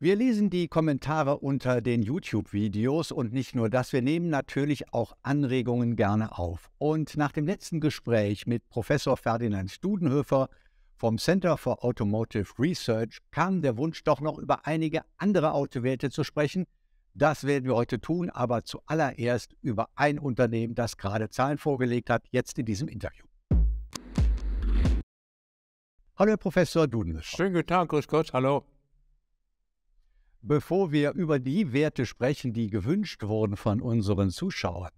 Wir lesen die Kommentare unter den YouTube-Videos und nicht nur das, wir nehmen natürlich auch Anregungen gerne auf. Und nach dem letzten Gespräch mit Professor Ferdinand Studenhöfer vom Center for Automotive Research kam der Wunsch, doch noch über einige andere Autowerte zu sprechen. Das werden wir heute tun, aber zuallererst über ein Unternehmen, das gerade Zahlen vorgelegt hat, jetzt in diesem Interview. Hallo, Herr Professor Dudenhöfer. Schönen guten Tag, grüß Gott, hallo bevor wir über die Werte sprechen, die gewünscht wurden von unseren Zuschauern.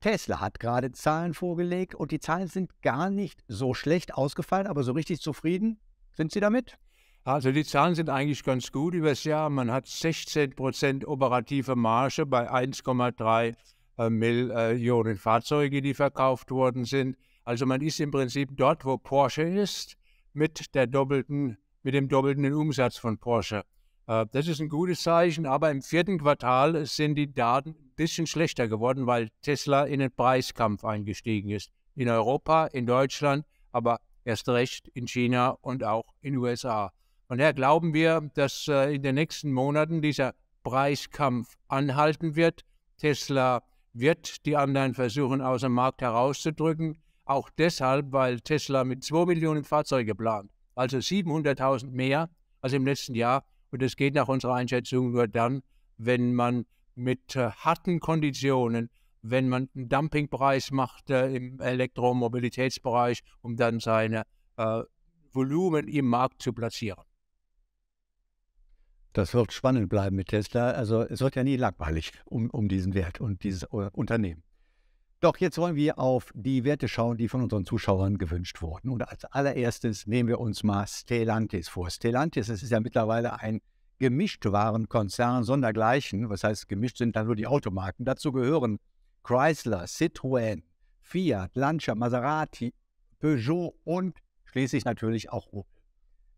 Tesla hat gerade Zahlen vorgelegt und die Zahlen sind gar nicht so schlecht ausgefallen, aber so richtig zufrieden sind Sie damit? Also die Zahlen sind eigentlich ganz gut übers Jahr. Man hat 16 Prozent operative Marge bei 1,3 äh, Millionen Fahrzeuge, die verkauft worden sind. Also man ist im Prinzip dort, wo Porsche ist, mit der doppelten, mit dem doppelten Umsatz von Porsche. Äh, das ist ein gutes Zeichen, aber im vierten Quartal sind die Daten ein bisschen schlechter geworden, weil Tesla in den Preiskampf eingestiegen ist. In Europa, in Deutschland, aber erst recht in China und auch in den USA. Von daher glauben wir, dass äh, in den nächsten Monaten dieser Preiskampf anhalten wird. Tesla wird die anderen versuchen, aus dem Markt herauszudrücken. Auch deshalb, weil Tesla mit 2 Millionen Fahrzeuge plant, also 700.000 mehr als im letzten Jahr und es geht nach unserer Einschätzung nur dann, wenn man mit äh, harten Konditionen, wenn man einen Dumpingpreis macht äh, im Elektromobilitätsbereich, um dann seine äh, Volumen im Markt zu platzieren. Das wird spannend bleiben mit Tesla. Also es wird ja nie langweilig um, um diesen Wert und dieses äh, Unternehmen. Doch jetzt wollen wir auf die Werte schauen, die von unseren Zuschauern gewünscht wurden. Und als allererstes nehmen wir uns mal Stellantis vor. Stellantis, das ist ja mittlerweile ein Gemischtwarenkonzern sondergleichen. Was heißt, gemischt sind dann nur die Automarken. Dazu gehören Chrysler, Citroën, Fiat, Lancia, Maserati, Peugeot und schließlich natürlich auch Opel.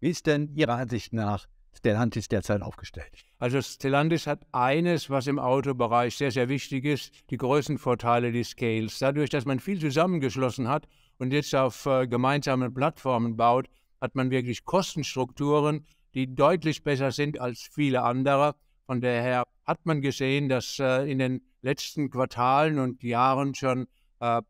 Wie ist denn Ihrer Ansicht nach Stellantis derzeit aufgestellt? Also Stellantis hat eines, was im Autobereich sehr, sehr wichtig ist, die Größenvorteile, die Scales. Dadurch, dass man viel zusammengeschlossen hat und jetzt auf äh, gemeinsamen Plattformen baut, hat man wirklich Kostenstrukturen, die deutlich besser sind als viele andere. Von daher hat man gesehen, dass äh, in den letzten Quartalen und Jahren schon äh,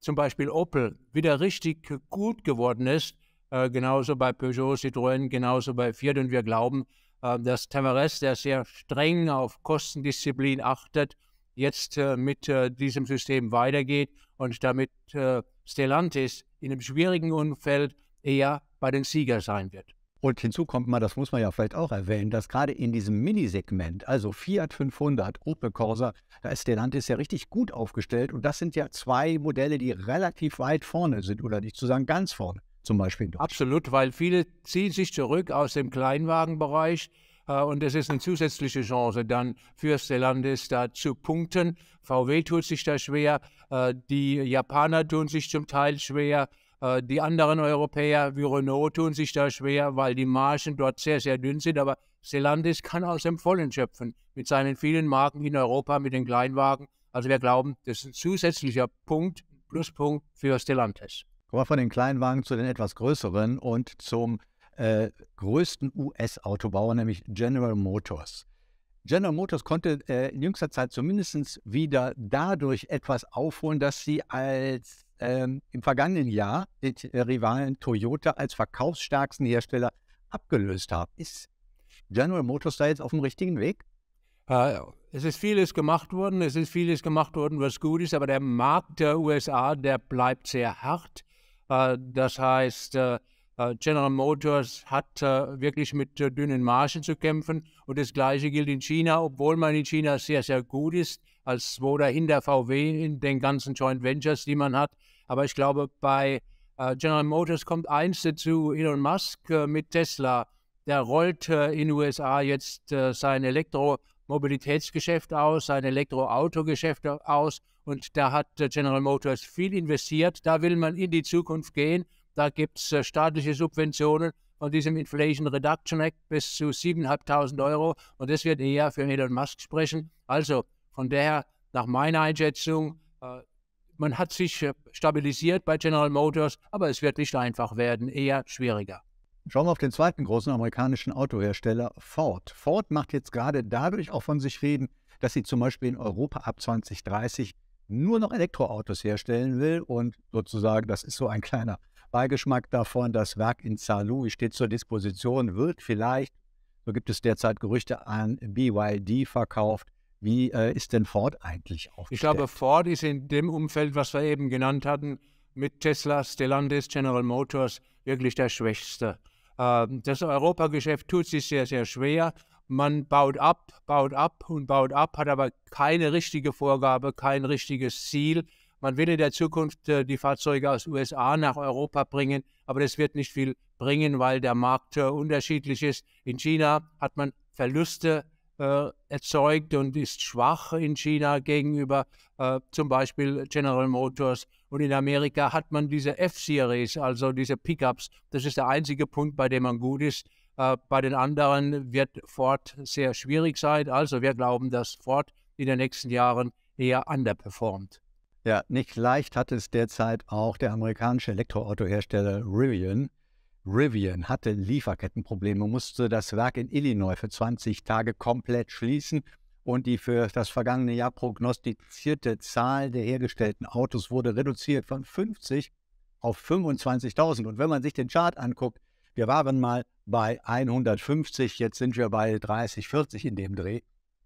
zum Beispiel Opel wieder richtig gut geworden ist äh, genauso bei Peugeot, Citroën, genauso bei Fiat. Und wir glauben, äh, dass Tamares, der sehr streng auf Kostendisziplin achtet, jetzt äh, mit äh, diesem System weitergeht und damit äh, Stellantis in einem schwierigen Umfeld eher bei den Sieger sein wird. Und hinzu kommt mal, das muss man ja vielleicht auch erwähnen, dass gerade in diesem Minisegment, also Fiat 500, Opel Corsa, da ist Stellantis ja richtig gut aufgestellt. Und das sind ja zwei Modelle, die relativ weit vorne sind oder nicht zu sagen ganz vorne zum Beispiel in Absolut, weil viele ziehen sich zurück aus dem Kleinwagenbereich. Äh, und das ist eine zusätzliche Chance, dann für Stellantis da zu punkten. VW tut sich da schwer, äh, die Japaner tun sich zum Teil schwer, äh, die anderen Europäer wie Renault tun sich da schwer, weil die Margen dort sehr, sehr dünn sind. Aber Stellantis kann aus dem Vollen schöpfen mit seinen vielen Marken in Europa, mit den Kleinwagen. Also wir glauben, das ist ein zusätzlicher Punkt, Pluspunkt für Stellantis. Kommen wir von den kleinen Wagen zu den etwas größeren und zum äh, größten US-Autobauer, nämlich General Motors. General Motors konnte äh, in jüngster Zeit zumindest wieder dadurch etwas aufholen, dass sie als ähm, im vergangenen Jahr den äh, Rivalen Toyota als verkaufsstärksten Hersteller abgelöst haben. Ist General Motors da jetzt auf dem richtigen Weg? Ah, es ist vieles gemacht worden, es ist vieles gemacht worden, was gut ist, aber der Markt der USA, der bleibt sehr hart. Äh, das heißt, äh, äh, General Motors hat wirklich mit dünnen Margen zu kämpfen. Und das Gleiche gilt in China, obwohl man in China sehr, sehr gut ist, als Svoda hinter VW in den ganzen Joint Ventures, die man hat. Aber ich glaube, bei General Motors kommt eins dazu, Elon Musk mit Tesla, der rollt in den USA jetzt sein Elektromobilitätsgeschäft aus, sein Elektroautogeschäft aus und da hat General Motors viel investiert. Da will man in die Zukunft gehen. Da gibt es äh, staatliche Subventionen von diesem Inflation Reduction Act bis zu 7.500 Euro. Und das wird eher für Elon Musk sprechen. Also von daher, nach meiner Einschätzung, äh, man hat sich äh, stabilisiert bei General Motors, aber es wird nicht einfach werden, eher schwieriger. Schauen wir auf den zweiten großen amerikanischen Autohersteller Ford. Ford macht jetzt gerade dadurch auch von sich reden, dass sie zum Beispiel in Europa ab 2030 nur noch Elektroautos herstellen will. Und sozusagen, das ist so ein kleiner Beigeschmack davon, das Werk in Salou steht zur Disposition, wird vielleicht, so gibt es derzeit Gerüchte, an BYD verkauft. Wie äh, ist denn Ford eigentlich aufgestellt? Ich glaube, Ford ist in dem Umfeld, was wir eben genannt hatten, mit Tesla, Stellantis, General Motors wirklich der Schwächste. Ähm, das Europageschäft tut sich sehr, sehr schwer man baut ab, baut ab und baut ab, hat aber keine richtige Vorgabe, kein richtiges Ziel. Man will in der Zukunft äh, die Fahrzeuge aus USA nach Europa bringen, aber das wird nicht viel bringen, weil der Markt äh, unterschiedlich ist. In China hat man Verluste äh, erzeugt und ist schwach in China gegenüber äh, zum Beispiel General Motors. Und in Amerika hat man diese F-Series, also diese Pickups. Das ist der einzige Punkt, bei dem man gut ist. Äh, bei den anderen wird Ford sehr schwierig sein. Also wir glauben, dass Ford in den nächsten Jahren eher underperformt. Ja, nicht leicht hat es derzeit auch der amerikanische Elektroautohersteller Rivian. Rivian hatte Lieferkettenprobleme, musste das Werk in Illinois für 20 Tage komplett schließen und die für das vergangene Jahr prognostizierte Zahl der hergestellten Autos wurde reduziert von 50 auf 25.000. Und wenn man sich den Chart anguckt, wir waren mal bei 150, jetzt sind wir bei 30, 40 in dem Dreh.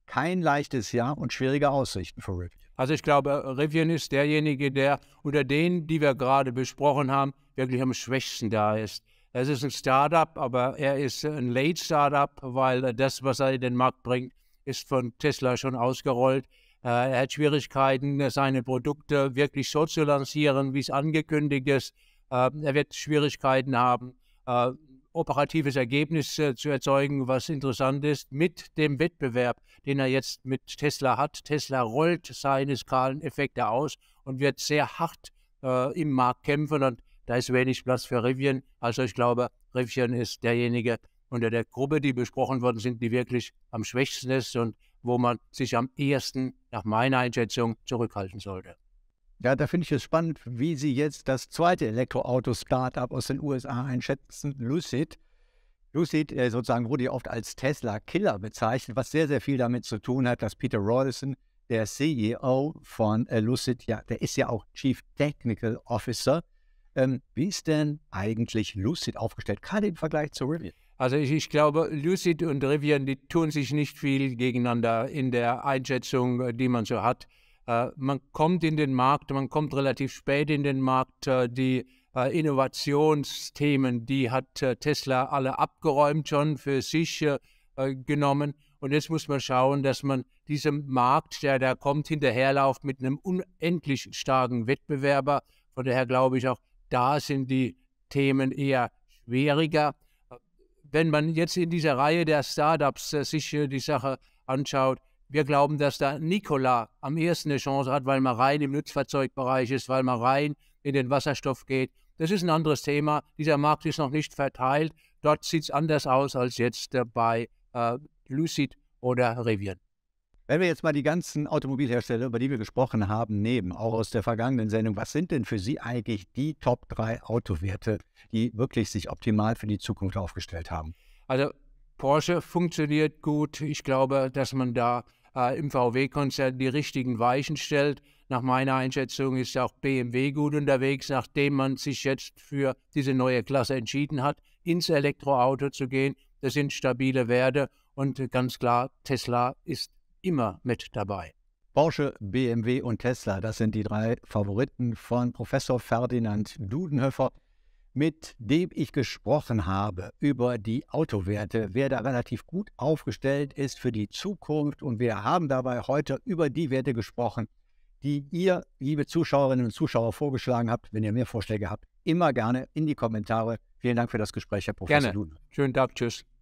Kein leichtes Jahr und schwierige Aussichten für Rivian. Also ich glaube, äh, Rivian ist derjenige, der unter denen, die wir gerade besprochen haben, wirklich am schwächsten da ist. Es ist ein Startup, aber er ist äh, ein Late Startup, weil äh, das, was er in den Markt bringt, ist von Tesla schon ausgerollt. Er hat Schwierigkeiten, seine Produkte wirklich so zu lancieren, wie es angekündigt ist. Ähm, er wird Schwierigkeiten haben, äh, operatives Ergebnis äh, zu erzeugen, was interessant ist, mit dem Wettbewerb, den er jetzt mit Tesla hat. Tesla rollt seine Skaleneffekte aus und wird sehr hart äh, im Markt kämpfen und da ist wenig Platz für Rivian. Also ich glaube, Rivian ist derjenige unter der Gruppe, die besprochen worden sind, die wirklich am schwächsten ist und wo man sich am ehesten nach meiner Einschätzung zurückhalten sollte. Ja, da finde ich es spannend, wie Sie jetzt das zweite Elektroauto-Startup aus den USA einschätzen, Lucid. Lucid, äh, sozusagen, wurde ja oft als Tesla-Killer bezeichnet, was sehr, sehr viel damit zu tun hat, dass Peter Rawlison, der CEO von äh, Lucid, ja, der ist ja auch Chief Technical Officer. Ähm, wie ist denn eigentlich Lucid aufgestellt, gerade im Vergleich zu Rivian? Also ich, ich, glaube, Lucid und Rivian, die tun sich nicht viel gegeneinander in der Einschätzung, äh, die man so hat. Äh, man kommt in den Markt, man kommt relativ spät in den Markt. Äh, die äh, Innovationsthemen, die hat Tesla alle abgeräumt schon für sich genommen. Und jetzt muss man schauen, dass man diesem Markt, der da kommt, hinterherläuft mit einem unendlich starken Wettbewerber. Von daher glaube ich auch, da sind die Themen eher schwieriger. Wenn man jetzt in dieser Reihe der Startups sich die Sache anschaut, wir glauben, dass da Nikola am ehesten eine Chance hat, weil man rein im Nutzfahrzeugbereich ist, weil man rein in den Wasserstoff geht. Das ist ein anderes Thema. Dieser Markt ist noch nicht verteilt. Dort sieht es anders aus als jetzt äh, bei äh, Lucid oder Rivian. Wenn wir jetzt mal die ganzen Automobilhersteller, über die wir gesprochen haben, nehmen, auch aus der vergangenen Sendung, was sind denn für Sie eigentlich die Top 3 Autowerte, die wirklich sich optimal für die Zukunft aufgestellt haben? Also Porsche funktioniert gut. Ich glaube, dass man da äh, im VW-Konzern die richtigen Weichen stellt. Nach meiner Einschätzung ist auch BMW gut unterwegs, nachdem man sich jetzt für diese neue Klasse entschieden hat, ins Elektroauto zu gehen. Das sind stabile Werte und ganz klar, Tesla ist immer mit dabei. Porsche, BMW und Tesla, das sind die drei Favoriten von Professor Ferdinand Dudenhöfer mit dem ich gesprochen habe über die Autowerte, wer da relativ gut aufgestellt ist für die Zukunft. Und wir haben dabei heute über die Werte gesprochen, die ihr, liebe Zuschauerinnen und Zuschauer, vorgeschlagen habt. Wenn ihr mehr Vorschläge habt, immer gerne in die Kommentare. Vielen Dank für das Gespräch, Herr Professor gerne. Luden. Schönen Tag, tschüss.